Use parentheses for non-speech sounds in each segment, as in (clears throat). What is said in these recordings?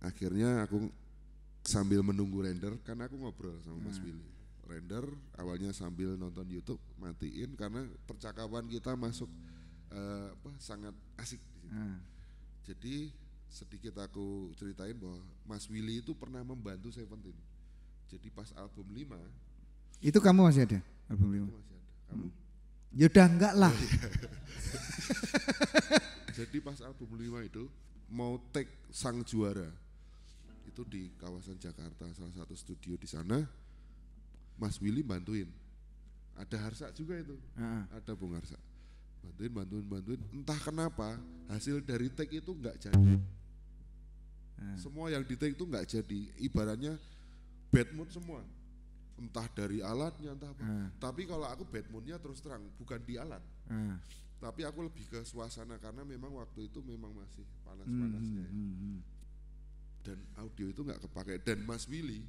akhirnya aku sambil menunggu render karena aku ngobrol sama hmm. Mas Willy render awalnya sambil nonton YouTube matiin karena percakapan kita masuk uh, apa sangat asik di situ. Hmm. Jadi sedikit aku ceritain bahwa Mas Willy itu pernah membantu Seventeen. Jadi pas album 5 itu kamu masih ada album 5? Masih ada. Kamu? Hmm. Ya udah enggak lah. Iya. (laughs) Jadi pas album 5 itu mau take sang juara itu di kawasan Jakarta salah satu studio di sana Mas Willy bantuin ada Harsa juga itu uh ada Bung Harsa bantuin bantuin bantuin entah kenapa hasil dari take itu nggak jadi uh. semua yang di take itu nggak jadi ibaratnya bad mood semua entah dari alatnya entah apa tapi kalau aku bad moodnya terus terang bukan di alat uh. tapi aku lebih ke suasana karena memang waktu itu memang masih panas panasnya mm-hmm. Hmm, ya. Hmm, hmm dan audio itu nggak kepake dan Mas Willy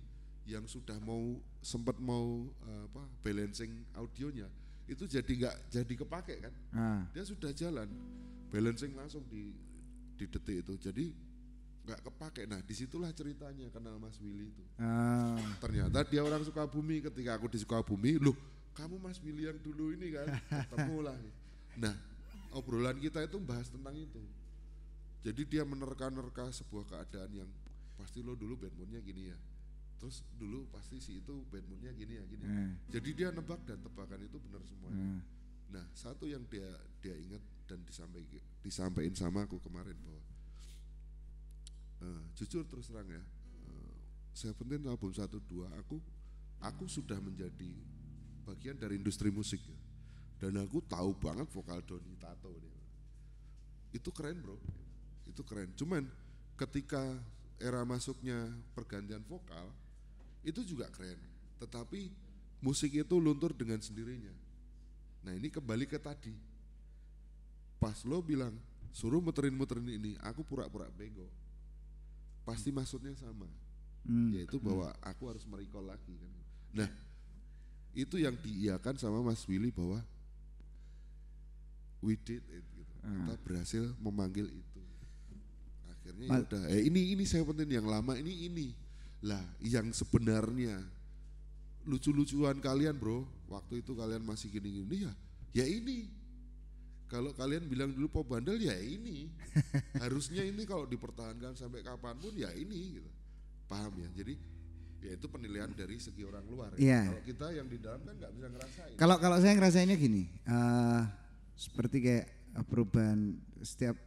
yang sudah mau sempat mau eh, apa balancing audionya itu jadi nggak jadi kepake kan nah. dia sudah jalan balancing langsung di di detik itu jadi nggak kepake nah disitulah ceritanya kenal Mas Willy itu nah. ternyata dia orang Sukabumi ketika aku di Sukabumi loh kamu Mas Willy yang dulu ini kan (laughs) ketemu lah nah obrolan kita itu bahas tentang itu jadi dia menerka-nerka sebuah keadaan yang pasti lo dulu bandmodnya gini ya. Terus dulu pasti si itu bandmodnya gini ya gini. Ya. hmm. Jadi dia nebak dan tebakan itu benar semuanya. hmm. Nah satu yang dia dia ingat dan disampaikan disampaikan sama aku kemarin bahwa uh, jujur terus terang ya, uh, eh, Seventeen album satu dua aku aku sudah menjadi bagian dari industri musik ya. Dan aku tahu banget vokal Doni Tato nih. Itu keren bro itu keren cuman ketika era masuknya pergantian vokal itu juga keren tetapi musik itu luntur dengan sendirinya nah ini kembali ke tadi pas lo bilang suruh muterin-muterin ini aku pura-pura bego pasti hmm. maksudnya sama hmm. yaitu hmm. bahwa aku harus merecall lagi kan nah itu yang diiakan sama Mas Willy bahwa we did it gitu. Hmm. kita berhasil memanggil itu akhirnya ya Mal- udah eh, ini ini saya penting yang lama ini ini lah yang sebenarnya lucu-lucuan kalian bro waktu itu kalian masih gini-gini ya ya ini kalau kalian bilang dulu pop bandel ya ini (laughs) harusnya ini kalau dipertahankan sampai kapanpun ya ini gitu paham ya jadi ya itu penilaian dari segi orang luar ya. Iya. kalau kita yang di dalam kan nggak bisa ngerasain kalau kalau saya ngerasainnya gini uh, seperti kayak perubahan setiap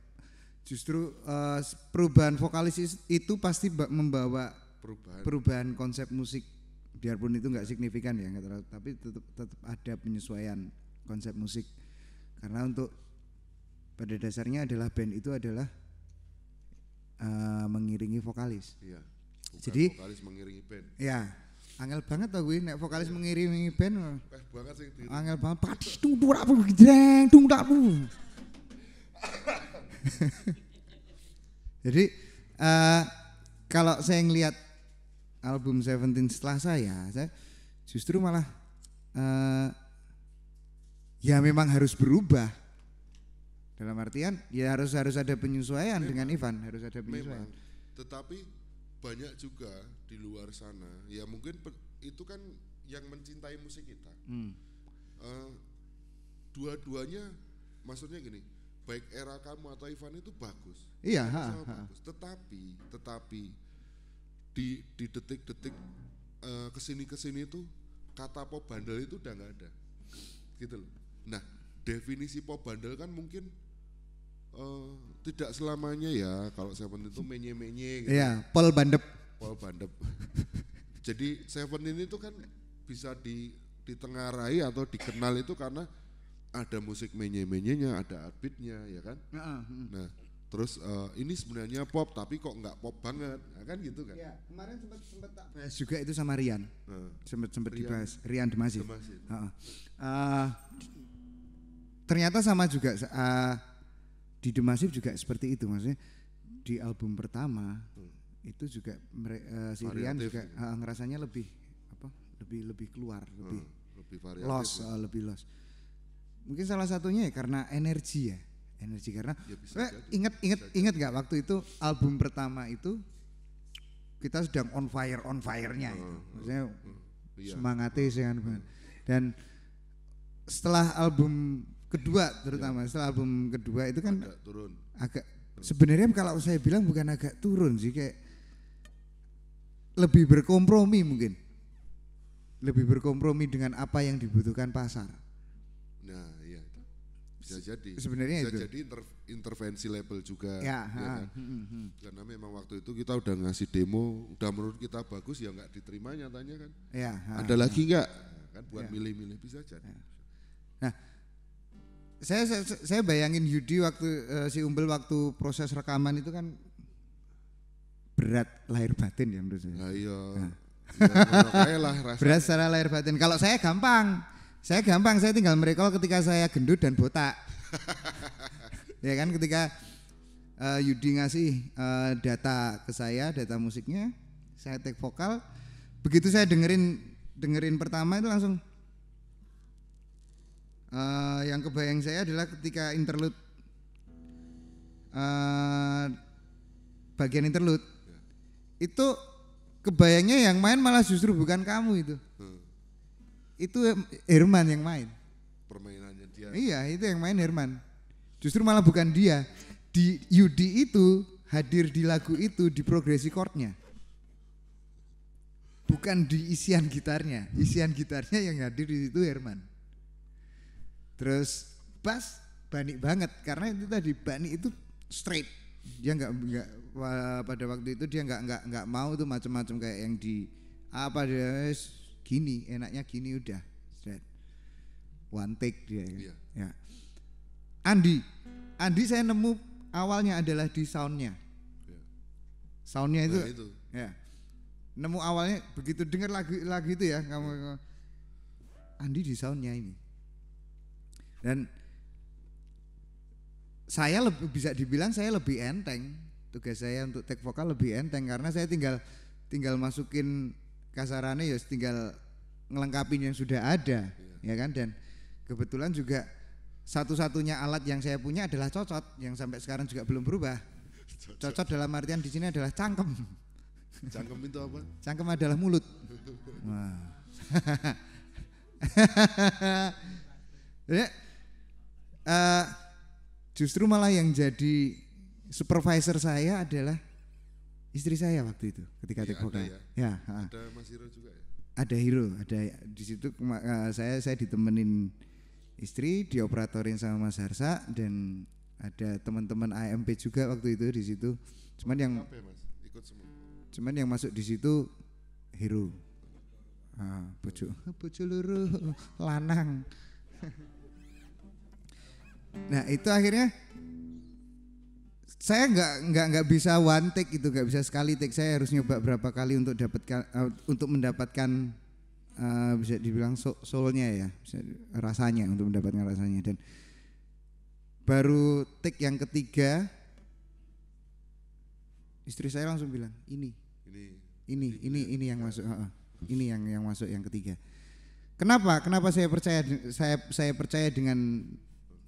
Justru uh, perubahan vokalis itu pasti membawa perubahan perubahan konsep musik biarpun itu nggak signifikan ya terlalu, tapi tetap tetap ada penyesuaian konsep musik karena untuk pada dasarnya adalah band itu adalah uh, mengiringi vokalis. Iya. Jadi vokalis mengiringi band. Ya, Angel banget tau gue nek vokalis iya. mengiringi band. Eh banget sih. Angel banget. Patis tung tung tung tung tung (laughs) Jadi uh, kalau saya ngelihat album Seventeen setelah saya, saya justru malah uh, ya memang harus berubah. Dalam artian ya harus harus ada penyesuaian memang, dengan Ivan, harus ada penyesuaian. Memang. Tetapi banyak juga di luar sana, ya mungkin itu kan yang mencintai musik kita. Hmm. Uh, dua-duanya maksudnya gini, baik era kamu atau Ivan itu bagus. Iya, ha, ha. bagus. Tetapi, tetapi di di detik-detik uh, kesini-kesini itu kata pop bandel itu udah nggak ada, gitu loh. Nah, definisi pop bandel kan mungkin uh, tidak selamanya ya kalau Seven itu menye-menye. Gitu. Iya, pol bandep. Pol bandep. Jadi Seven ini tuh kan bisa di ditengarai atau dikenal itu karena ada musik menye-menyenya, ada beatnya, ya kan. Uh-uh. Nah, terus uh, ini sebenarnya pop tapi kok nggak pop banget, nah, kan gitu kan? Ya, kemarin sempat sempat tak bahas juga itu sama Rian, uh, sempat sempat dibahas Rian Demasif. Uh, uh, ternyata sama juga uh, di Demasif juga seperti itu, maksudnya di album pertama hmm. itu juga uh, si Rian juga uh, ngerasanya lebih apa? Lebih lebih keluar, lebih uh, lebih variatif. Loss, uh, ya. lebih loss Mungkin salah satunya ya karena energi ya, energi karena ya, eh, ingat ingat ingat nggak waktu itu album pertama itu kita sedang on fire on firenya uh, uh, uh, semangatnya uh, uh, dan setelah album kedua terutama iya. setelah album kedua itu kan agak turun agak sebenarnya kalau saya bilang bukan agak turun sih kayak lebih berkompromi mungkin lebih berkompromi dengan apa yang dibutuhkan pasar Nah, iya. Bisa jadi. Sebenarnya bisa itu. jadi inter, intervensi label juga. Ya, ya kan? Hmm, hmm, hmm. Karena memang waktu itu kita udah ngasih demo, udah menurut kita bagus ya nggak diterima nyatanya kan. Ya, ha, Ada ha. lagi nggak? Nah, kan buat ya. milih-milih ya. bisa jadi. Ya. Nah, saya, saya saya bayangin Yudi waktu uh, si Umbel waktu proses rekaman itu kan berat lahir batin ya menurut saya. Iya. Nah, iya. Nah. Ya, lah, (laughs) berat secara lahir batin. Kalau saya gampang saya gampang, saya tinggal merekol ketika saya gendut dan botak. (laughs) ya kan ketika uh, Yudi ngasih uh, data ke saya, data musiknya, saya take vokal. Begitu saya dengerin dengerin pertama itu langsung uh, yang kebayang saya adalah ketika interlude uh, bagian interlude ya. itu kebayangnya yang main malah justru bukan kamu itu. Hmm itu Herman yang main. Permainannya dia. Iya, itu yang main Herman. Justru malah bukan dia. Di Yudi itu hadir di lagu itu di progresi chordnya. Bukan di isian gitarnya. Isian gitarnya yang hadir di situ Herman. Terus pas banik banget karena itu tadi banik itu straight. Dia nggak nggak pada waktu itu dia nggak nggak nggak mau tuh macam-macam kayak yang di apa dia gini enaknya gini udah one take dia Iya. ya Andi Andi saya nemu awalnya adalah di soundnya iya. soundnya itu, nah, itu ya nemu awalnya begitu dengar lagu lagu itu ya kamu Andi di soundnya ini dan saya lebih bisa dibilang saya lebih enteng tugas saya untuk take vokal lebih enteng karena saya tinggal tinggal masukin kasarannya ya tinggal ngelengkapin yang sudah ada ya, ya kan dan kebetulan juga satu-satunya alat yang saya punya adalah cocot yang sampai sekarang juga belum berubah cocot, cocot dalam artian di sini adalah cangkem cangkem itu apa cangkem adalah mulut (laughs) wah uh, (laughs) justru malah yang jadi supervisor saya adalah istri saya waktu itu ketika ya, tekoka. Ada ya. ya ada Mas Hiro juga ya. Ada Hiro, ada di situ eh, saya saya ditemenin istri, dioperatorin sama Mas Harsa dan ada teman-teman AMP juga waktu itu di situ. Cuman yang ya, Cuman yang masuk di situ Hiro. Ah, bojo, (laughs) bojo luru, lanang. (laughs) nah, itu akhirnya saya nggak nggak nggak bisa one take itu nggak bisa sekali take saya harus nyoba berapa kali untuk dapatkan uh, untuk mendapatkan uh, bisa dibilang so, solonya ya bisa, rasanya untuk mendapatkan rasanya dan baru take yang ketiga istri saya langsung bilang ini ini ini ini, ini yang masuk uh, uh, ini yang yang masuk yang ketiga kenapa kenapa saya percaya saya saya percaya dengan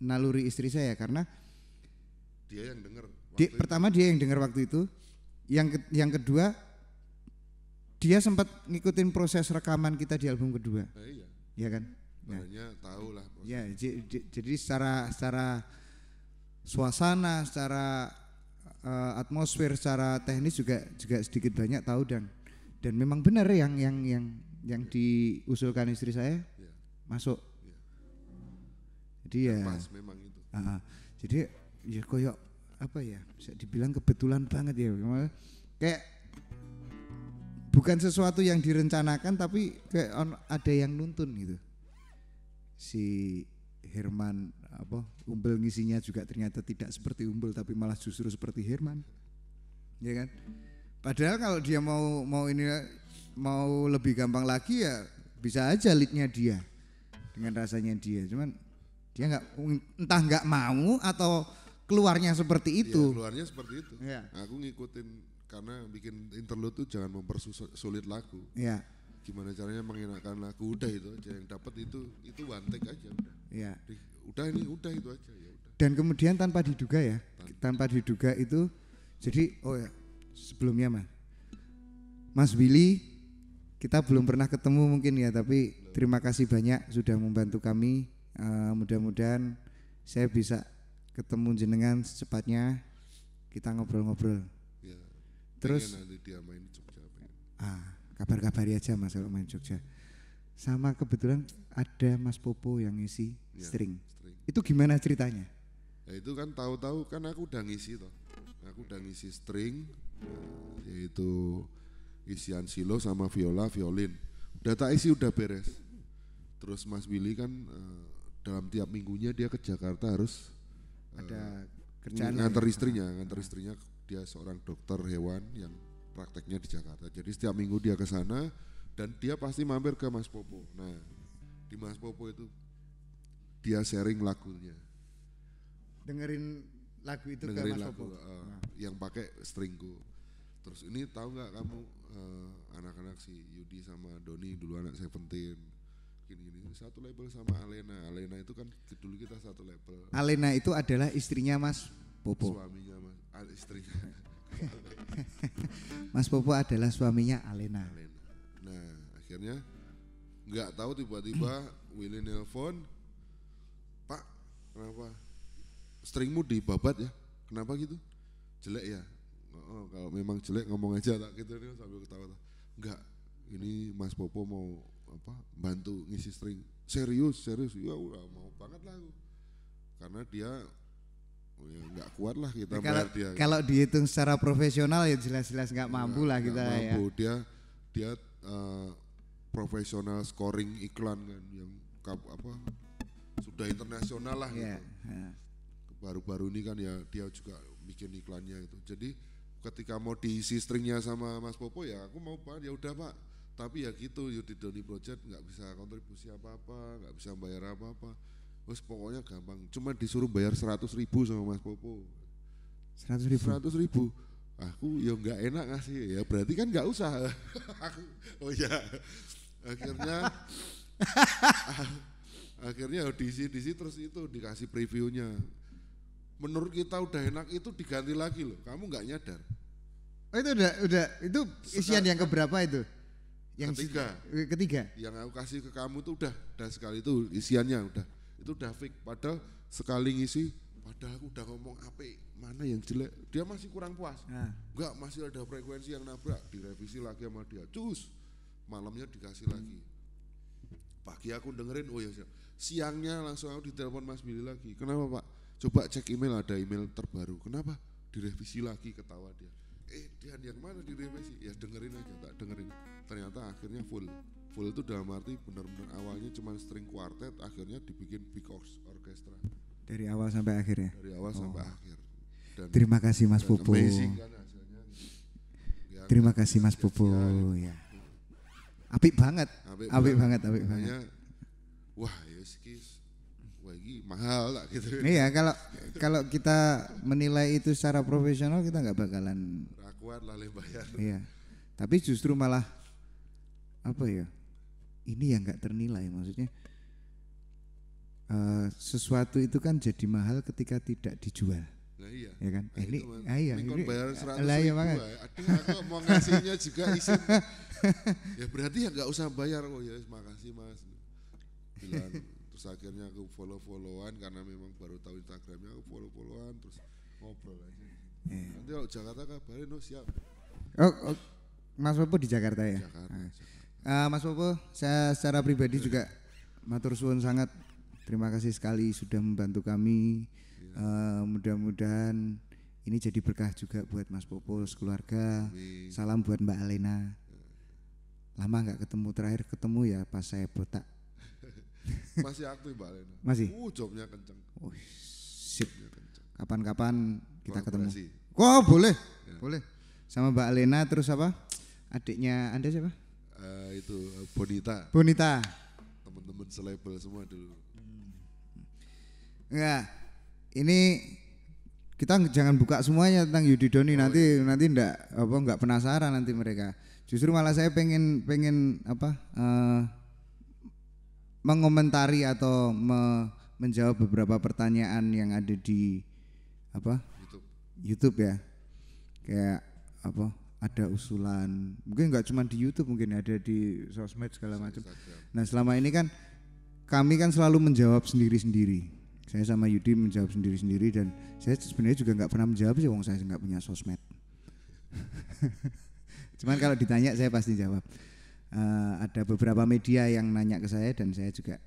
naluri istri saya karena dia yang dengar di, pertama dia yang dengar waktu itu, yang ke, yang kedua dia sempat ngikutin proses rekaman kita di album kedua. Eh, iya. Ya kan? Nah. Makanya tahu lah. Ya, jadi secara secara suasana, secara uh, atmosfer, secara teknis juga juga sedikit banyak tahu dan dan memang benar yang yang yang yang diusulkan istri saya ya. masuk. Ya. Jadi ya. Pas memang itu. Uh, jadi ya koyok apa ya bisa dibilang kebetulan banget ya kayak bukan sesuatu yang direncanakan tapi kayak on, ada yang nuntun gitu si Herman apa umbel ngisinya juga ternyata tidak seperti umbel tapi malah justru seperti Herman ya kan padahal kalau dia mau mau ini mau lebih gampang lagi ya bisa aja leadnya dia dengan rasanya dia cuman dia nggak entah nggak mau atau Iya, keluarnya seperti itu. Ya, keluarnya seperti itu. Ya. Aku ngikutin karena bikin interlude tuh jangan mempersulit lagu. Ya. Gimana caranya mengenakan lagu udah itu aja yang dapat itu itu one take aja udah. Ya. Udah ini udah itu aja ya udah. Dan kemudian tanpa diduga ya, tanpa, tanpa diduga itu jadi oh ya sebelumnya mah Mas Billy kita belum pernah ketemu mungkin ya tapi terima kasih banyak sudah membantu kami uh, mudah-mudahan saya bisa ketemu jenengan secepatnya kita ngobrol-ngobrol. Ya, Terus nanti dia main Ah, kabar-kabari aja Mas kalau main Jogja. Sama kebetulan ada Mas Popo yang ngisi ya, string. string. Itu gimana ceritanya? Ya, itu kan tahu-tahu kan aku udah ngisi toh. Aku udah ngisi string yaitu isian silo sama viola, violin. Udah tak isi udah beres. Terus Mas Willy kan eh, dalam tiap minggunya dia ke Jakarta harus ada hmm. kerjaan nganter ya. istrinya ngantar istrinya dia seorang dokter hewan yang prakteknya di Jakarta jadi setiap minggu dia ke sana dan dia pasti mampir ke Mas Popo nah di Mas Popo itu dia sharing lagunya dengerin lagu itu dengerin ke Mas lagu, Popo uh, yang pakai stringku terus ini tahu nggak kamu eh, anak-anak uh, si Yudi sama Doni dulu anak Seventeen gini gini satu label sama Alena Alena itu kan dulu kita satu label Alena itu adalah istrinya Mas Popo suaminya Mas ah, istrinya (laughs) Mas Popo adalah suaminya Alena, Alena. nah akhirnya nggak tahu tiba-tiba (clears throat) Willy nelpon Pak kenapa stringmu dibabat ya kenapa gitu jelek ya oh, kalau memang jelek ngomong aja tak gitu nih sambil ketawa enggak ini Mas Popo mau apa bantu ngisi string serius serius ya udah mau banget lah karena dia oh ya, nggak kuat lah kita kalau, dia kalau dihitung secara profesional ya jelas-jelas nggak -jelas mampu lah kita ya. mampu. ya dia dia uh, profesional scoring iklan kan yang apa sudah internasional lah yeah. gitu. Ya. Baru-baru ini kan ya dia juga bikin iklannya itu. Jadi ketika mau diisi stringnya sama Mas Popo ya aku mau Pak ya udah Pak tapi ya gitu Yudi Doni Project nggak bisa kontribusi apa-apa nggak bisa bayar apa-apa terus pokoknya gampang cuma disuruh bayar seratus ribu sama Mas Popo seratus ribu? seratus ribu aku ya nggak enak ngasih ya berarti kan nggak usah (laughs) oh ya akhirnya (laughs) akhirnya audisi audisi terus itu dikasih previewnya menurut kita udah enak itu diganti lagi loh kamu nggak nyadar oh itu udah udah itu isian Sekarang, yang keberapa itu yang ketiga si, eh, ketiga yang aku kasih ke kamu tuh udah udah sekali itu isiannya udah itu udah fake padahal sekali ngisi padahal aku udah ngomong apa mana yang jelek dia masih kurang puas nah. enggak masih ada frekuensi yang nabrak direvisi lagi sama dia cus malamnya dikasih lagi pagi aku dengerin oh ya siangnya langsung aku ditelepon Mas Billy lagi kenapa Pak coba cek email ada email terbaru kenapa direvisi lagi ketawa dia eh Dian yang mana di BMSI ya dengerin aja tak dengerin ternyata akhirnya full full itu dalam arti benar-benar awalnya cuma string quartet akhirnya dibikin big orkestra dari awal sampai akhir ya dari awal oh. sampai akhir dan terima kasih Mas Pupu kan hasilnya ya, terima kan, kasih Mas Pupu ya, apik banget apik, banget apik banget, wah ya yes, lagi mahal lah gitu. Iya kalau kalau kita menilai itu secara profesional kita nggak bakalan. Rakuat lah lebayar. Iya, tapi justru malah apa ya? Ini yang nggak ternilai maksudnya. Uh, sesuatu itu kan jadi mahal ketika tidak dijual. Nah iya. Ya kan? Nah, ini, man, ah, iya. Ini bayar 100 lah, iya banget. Eh. aku mau ngasihnya juga isin (laughs) ya berarti ya nggak usah bayar. Oh ya, makasih mas. Bilang terus akhirnya aku follow followan karena memang baru tahu Instagramnya aku follow followan terus ngobrol aja yeah. nanti kalau Jakarta kabarin no oh, siap oh, oh Mas Popo di Jakarta ya Jakarta, nah. Jakarta. Uh, Mas Popo saya secara pribadi juga matur suwun sangat terima kasih sekali sudah membantu kami yeah. Iya. uh, mudah-mudahan ini jadi berkah juga buat Mas Popo sekeluarga. Amin. Salam buat Mbak Alena. Lama nggak ketemu terakhir ketemu ya pas saya botak masih aktif Lena Masih. Uh, jobnya kenceng. Oh, sip. Kapan-kapan kita ketemu. Oh, boleh. Ya. Boleh. Sama Mbak Lena terus apa? Adiknya Anda siapa? Uh, itu eh, Bonita. Bonita. Teman-teman selebel semua dulu. Enggak. Ini kita jangan buka semuanya tentang Yudi Doni oh, nanti iya. nanti ndak apa nggak penasaran nanti mereka. Justru malah saya pengen pengen apa uh, mengomentari atau me, menjawab beberapa pertanyaan yang ada di apa YouTube, YouTube ya kayak apa ada usulan mungkin nggak cuma di YouTube mungkin ada di sosmed segala macam nah selama ini kan kami kan selalu menjawab sendiri-sendiri saya sama Yudi menjawab sendiri-sendiri dan saya sebenarnya juga nggak pernah menjawab sih wong saya nggak punya sosmed (laughs) cuman kalau ditanya saya pasti jawab uh, ada beberapa media yang nanya ke saya dan saya juga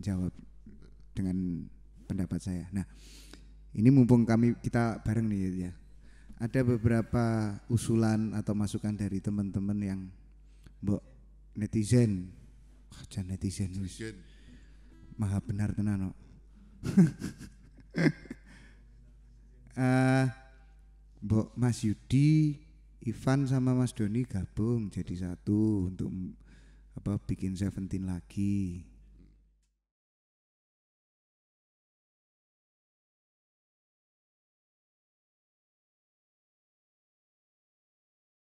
jawab dengan pendapat saya. Nah, ini mumpung kami kita bareng nih ya. Ada beberapa usulan atau masukan dari teman-teman yang mbok netizen. wajah oh, netizen. netizen. Maha benar tenan no. uh, (laughs) eh, Mbok Mas Yudi Ivan sama Mas Doni gabung jadi satu untuk apa bikin Seventeen lagi